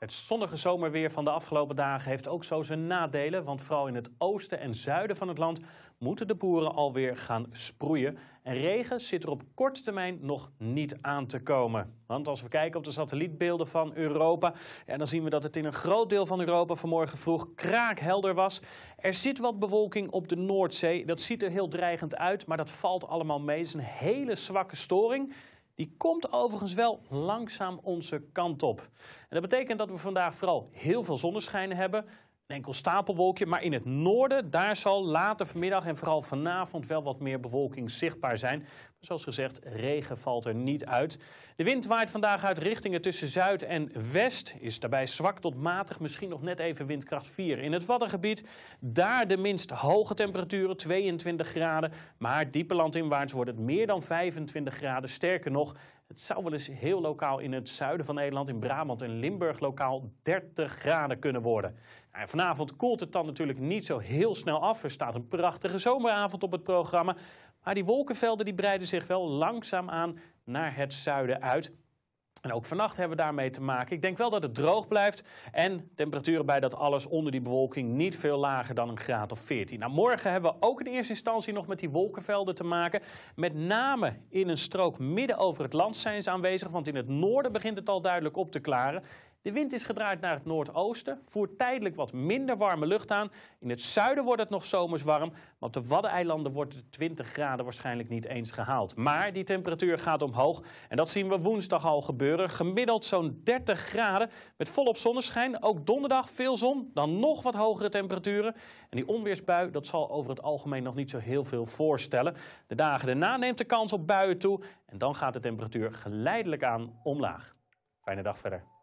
Het zonnige zomerweer van de afgelopen dagen heeft ook zo zijn nadelen, want vooral in het oosten en zuiden van het land moeten de boeren alweer gaan sproeien. En regen zit er op korte termijn nog niet aan te komen. Want als we kijken op de satellietbeelden van Europa, dan zien we dat het in een groot deel van Europa vanmorgen vroeg kraakhelder was. Er zit wat bewolking op de Noordzee, dat ziet er heel dreigend uit, maar dat valt allemaal mee. Het is een hele zwakke storing. Die komt overigens wel langzaam onze kant op. En dat betekent dat we vandaag vooral heel veel zonneschijn hebben enkel stapelwolkje. Maar in het noorden, daar zal later vanmiddag en vooral vanavond wel wat meer bewolking zichtbaar zijn. zoals gezegd, regen valt er niet uit. De wind waait vandaag uit richtingen tussen zuid en west. Is daarbij zwak tot matig, misschien nog net even windkracht 4. In het Waddengebied, daar de minst hoge temperaturen, 22 graden. Maar diepe landinwaarts wordt het meer dan 25 graden. Sterker nog, het zou wel eens heel lokaal in het zuiden van Nederland, in Brabant en Limburg, lokaal 30 graden kunnen worden. Vanavond koelt het dan natuurlijk niet zo heel snel af. Er staat een prachtige zomeravond op het programma. Maar die wolkenvelden die breiden zich wel langzaam aan naar het zuiden uit. En ook vannacht hebben we daarmee te maken. Ik denk wel dat het droog blijft. En temperaturen bij dat alles onder die bewolking niet veel lager dan een graad of 14. Nou, morgen hebben we ook in eerste instantie nog met die wolkenvelden te maken. Met name in een strook midden over het land zijn ze aanwezig. Want in het noorden begint het al duidelijk op te klaren. De wind is gedraaid naar het noordoosten, voert tijdelijk wat minder warme lucht aan. In het zuiden wordt het nog zomers warm, maar op de Waddeneilanden wordt de 20 graden waarschijnlijk niet eens gehaald. Maar die temperatuur gaat omhoog en dat zien we woensdag al gebeuren. Gemiddeld zo'n 30 graden met volop zonneschijn. Ook donderdag veel zon, dan nog wat hogere temperaturen. En die onweersbui, dat zal over het algemeen nog niet zo heel veel voorstellen. De dagen daarna neemt de kans op buien toe en dan gaat de temperatuur geleidelijk aan omlaag. Fijne dag verder.